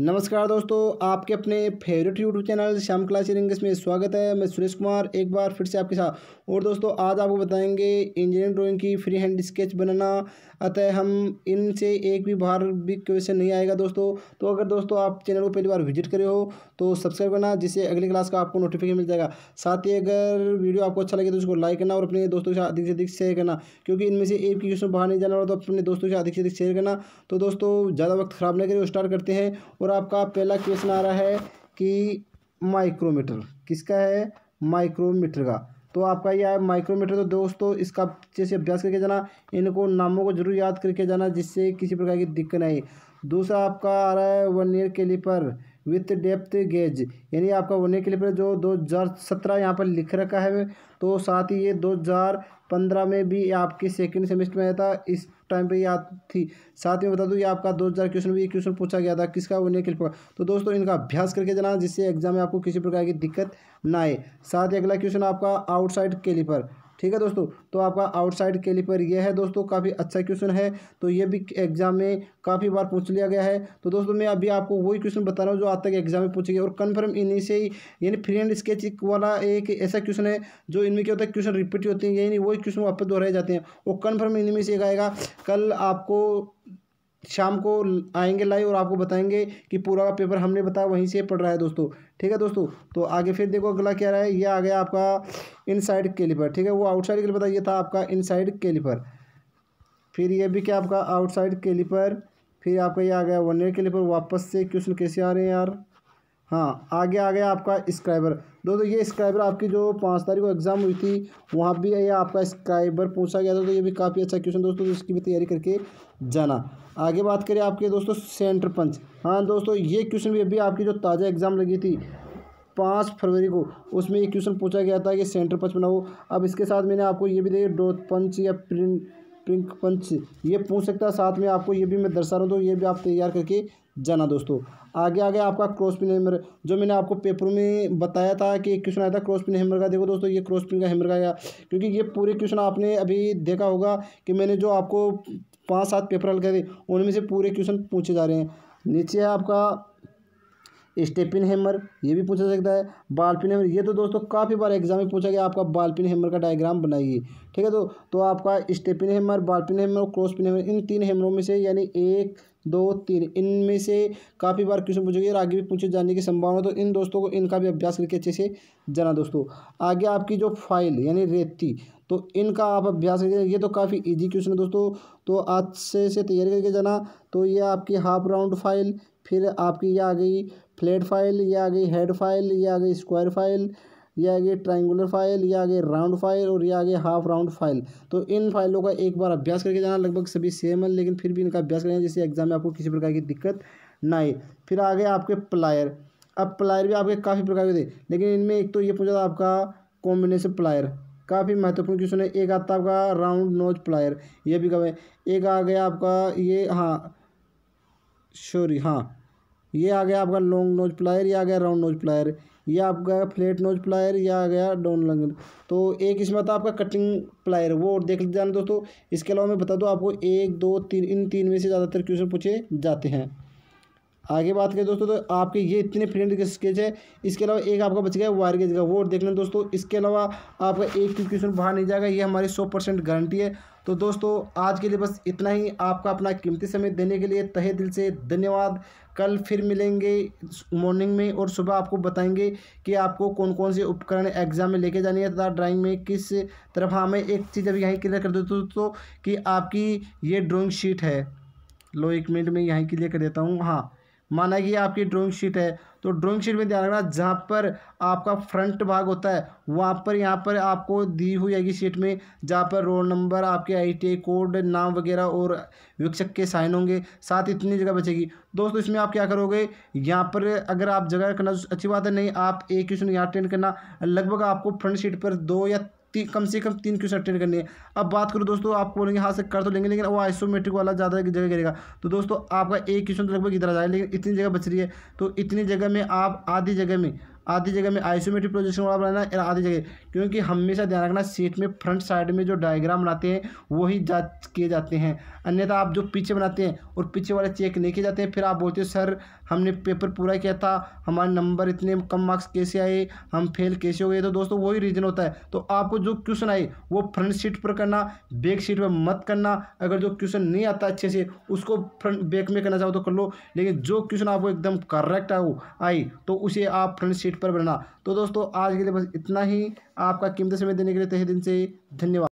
नमस्कार दोस्तों आपके अपने favourite YouTube channel Shyam class English में स्वागत है मैं सुरेश कुमार एक बार फिर से आपके साथ और दोस्तों आज आपको बताएंगे इंजीनियरिंग ड्राइंग की फ्री हैंड स्केच बनाना अतः हम इनसे एक भी बाहर भी क्वेश्चन नहीं आएगा दोस्तों तो अगर दोस्तों आप चैनल को पहली बार विजिट करे हो तो सब्सक्राइब करना जिससे अगली क्लास का आपको नोटिफिकेशन मिल जाएगा साथ ही अगर वीडियो आपको अच्छा लगे तो उसको लाइक करना और अपने दोस्तों के साथ अधिक से अधिक शेयर करना क्योंकि इनमें से एक भी क्वेश्चन बाहर नहीं जाना हो तो अपने दोस्तों के साथ अधिक से अधिक शेयर करना तो दोस्तों ज़्यादा वक्त खराब नहीं करें स्टार्ट करते हैं और और आपका पहला क्वेश्चन आ रहा है कि माइक्रोमीटर किसका है माइक्रोमीटर का तो आपका यह है माइक्रोमीटर तो दोस्तों इसका अच्छे से अभ्यास करके जाना इनको नामों को जरूर याद करके जाना जिससे किसी प्रकार की दिक्कत नहीं दूसरा आपका आ रहा है वन ईयर के लिए पर विथ डेप्थ गेज यानी आपका होने के लिए जो दो हज़ार सत्रह यहाँ पर लिख रखा है तो साथ ही ये दो हज़ार पंद्रह में भी आपके सेकेंड सेमेस्टर में आया था इस टाइम पे याद थी साथ में बता दूँ ये आपका दो हज़ार क्वेश्चन भी क्वेश्चन पूछा गया था किसका होने के लिए तो दोस्तों इनका अभ्यास करके जाना जिससे एग्जाम में आपको किसी प्रकार की दिक्कत ना आए साथ ही अगला क्वेश्चन आपका आउटसाइड कैलिपर ठीक है दोस्तों तो आपका आउटसाइड के लिए ये है दोस्तों काफ़ी अच्छा क्वेश्चन है तो ये भी एग्जाम में काफ़ी बार पूछ लिया गया है तो दोस्तों मैं अभी आपको वही क्वेश्चन बता रहा हूँ जो आज तक एग्जाम में पूछे गए और कन्फर्म इन्हीं से ही यानी फ्री एंड स्केच वाला एक ऐसा क्वेश्चन है जो इनमें क्या होता है क्वेश्चन रिपीट होते हैं यानी वही क्वेश्चन वापस दोहराए जाते हैं वो कन्फर्म इनमें से एक आएगा कल आपको शाम को आएंगे लाइव और आपको बताएंगे कि पूरा का पेपर हमने बताया वहीं से पढ़ रहा है दोस्तों ठीक है दोस्तों तो आगे फिर देखो अगला क्या रहा है ये आ गया आपका इनसाइड कैलिपर ठीक है वो आउटसाइड कैलिपर था ये था आपका इनसाइड कैलिपर फिर ये भी क्या आपका आउटसाइड कैलिपर फिर आपका ये आ गया वन ईयर कैलिपर वापस से क्वेश्चन कैसे आ रहे हैं यार हाँ आगे आ गया आपका स्क्राइबर दोस्तों ये स्क्राइबर आपकी जो पाँच तारीख को एग्ज़ाम हुई थी वहाँ भी ये आपका स्क्राइबर पूछा गया था तो ये भी काफ़ी अच्छा क्वेश्चन दोस्तों तो इसकी भी तैयारी करके जाना आगे बात करें आपके दोस्तों सेंटर पंच हाँ दोस्तों ये क्वेश्चन भी अभी आपकी जो ताज़ा एग्ज़ाम लगी थी पाँच फरवरी को उसमें ये क्वेश्चन पूछा गया था कि सेंटर पंच बनाओ अब इसके साथ मैंने आपको ये भी देखिए डोथ पंच या प्रिंट पिंक पंच ये पूछ सकता है साथ में आपको ये भी मैं दर्शा रहा हूँ तो ये भी आप तैयार करके जाना दोस्तों आगे आगे आपका क्रॉस पिन हेमर जो मैंने आपको पेपरों में बताया था कि क्वेश्चन आया था क्रॉस पिन हेमर का देखो दोस्तों ये क्रॉस पिन का हेमर का आया क्योंकि ये पूरे क्वेश्चन आपने अभी देखा होगा कि मैंने जो आपको पाँच सात पेपर हल थे उनमें से पूरे क्वेश्चन पूछे जा रहे हैं नीचे है आपका स्टेपिन हेमर ये भी पूछा सकता है बालपिन हेमर ये तो दोस्तों काफ़ी बार एग्जाम में पूछा गया आपका बालपिन हेमर का डायग्राम बनाइए ठीक है तो तो आपका स्टेपिन हेमर बालपिन हैमर और हेमर इन तीन हेमरों में से यानी एक दो तीन इनमें से काफ़ी बार क्वेश्चन पूछे गए और आगे भी पूछे जाने की संभावना तो इन दोस्तों को इनका भी अभ्यास करके अच्छे से जाना दोस्तों आगे आपकी जो फाइल यानी रेती तो इनका आप अभ्यास करके ये तो काफ़ी इजी क्वेश्चन है दोस्तों तो आज से से तैयारी करके जाना तो ये आपकी हाफ राउंड फाइल फिर आपकी ये आ गई फ्लेट फाइल ये आ गई हेड फाइल ये आ गई स्क्वायर फाइल ये आ गई ट्राइंगुलर फाइल ये आ गई राउंड फाइल और ये आ गई हाफ राउंड फाइल तो इन फाइलों का एक बार अभ्यास करके जाना लगभग सभी सेम है लेकिन फिर भी इनका अभ्यास करना जिससे एग्जाम में आपको किसी प्रकार की दिक्कत ना आए फिर आ गए आपके प्लायर अब प्लायर भी आपके काफ़ी प्रकार के थे लेकिन इनमें एक तो ये पूछा था आपका कॉम्बिनेशन प्लायर काफ़ी महत्वपूर्ण क्वेश्चन है एक आता आपका राउंड नोज प्लायर ये भी कब है एक आ गया आपका ये हाँ सॉरी हाँ ये आ गया आपका लॉन्ग नोज प्लायर या आ गया राउंड नोज प्लायर ये आपका फ्लेट नोज प्लायर या आ गया डाउन लंग तो एक इसमें था आपका कटिंग प्लायर वो और देख लेते जाना दोस्तों इसके अलावा मैं बता दूँ आपको एक दो तीन इन तीन में से ज़्यादातर क्वेश्चन पूछे जाते हैं आगे बात करें दोस्तों तो आपके ये इतने फ्रेंड के स्केच है इसके अलावा एक आपका बच गया वायर गेज का वो देख लें दोस्तों इसके अलावा आपका एक भी क्वेश्चन बाहर नहीं जाएगा ये हमारी सौ परसेंट गारंटी है तो दोस्तों आज के लिए बस इतना ही आपका अपना कीमती समय देने के लिए तहे दिल से धन्यवाद कल फिर मिलेंगे मॉर्निंग में और सुबह आपको बताएंगे कि आपको कौन कौन से उपकरण एग्जाम में लेके जानी है तथा ड्राइंग में किस तरफ हाँ मैं एक चीज़ अभी यहीं क्लियर कर देता हूँ कि आपकी ये ड्राॅइंग शीट है लो एक मिनट में यहीं क्लियर कर देता हूँ हाँ माना कि आपकी ड्राइंग शीट है तो ड्राइंग शीट में ध्यान रखना जहाँ पर आपका फ्रंट भाग होता है वहाँ पर यहाँ पर आपको दी हुई कि शीट में जहाँ पर रोल नंबर आपके आईटीआई कोड नाम वगैरह और वीक्षक के साइन होंगे साथ इतनी जगह बचेगी दोस्तों इसमें आप क्या करोगे यहाँ पर अगर आप जगह करना अच्छी बात है नहीं आप एक क्वेश्चन यहाँ अटेंड करना लगभग आपको फ्रंट शीट पर दो या कम से कम तीन क्वेश्चन अटेंड करनी है अब बात करो दोस्तों आप बोलेंगे हाँ से कर तो लेंगे लेकिन वो आइसोमेट्रिक वाला ज़्यादा जगह करेगा तो दोस्तों आपका एक क्वेश्चन तो लगभग इधर आ जाएगा लेकिन इतनी जगह बच रही है तो इतनी जगह में आप आधी जगह में आधी जगह में आइसोमेट्रिक प्रोजेक्शन वाला बनाना आधी जगह क्योंकि हमेशा ध्यान रखना सीट में फ्रंट साइड में जो डायग्राम बनाते हैं वही जा किए जाते हैं अन्यथा आप जो पीछे बनाते हैं और पीछे वाले चेक नहीं किए जाते हैं फिर आप बोलते हो सर हमने पेपर पूरा किया था हमारे नंबर इतने कम मार्क्स कैसे आए हम फेल कैसे हो गए तो दोस्तों वही रीज़न होता है तो आपको जो क्वेश्चन आए वो फ्रंट सीट पर करना बैक सीट पर मत करना अगर जो क्वेश्चन नहीं आता अच्छे से उसको फ्रंट बैक में करना चाहो तो कर लो लेकिन जो क्वेश्चन आपको एकदम करेक्ट आओ आई तो उसे आप फ्रंट सीट पर बनना तो दोस्तों आज के लिए बस इतना ही आपका कीमती समय देने के लिए तहे दिन से धन्यवाद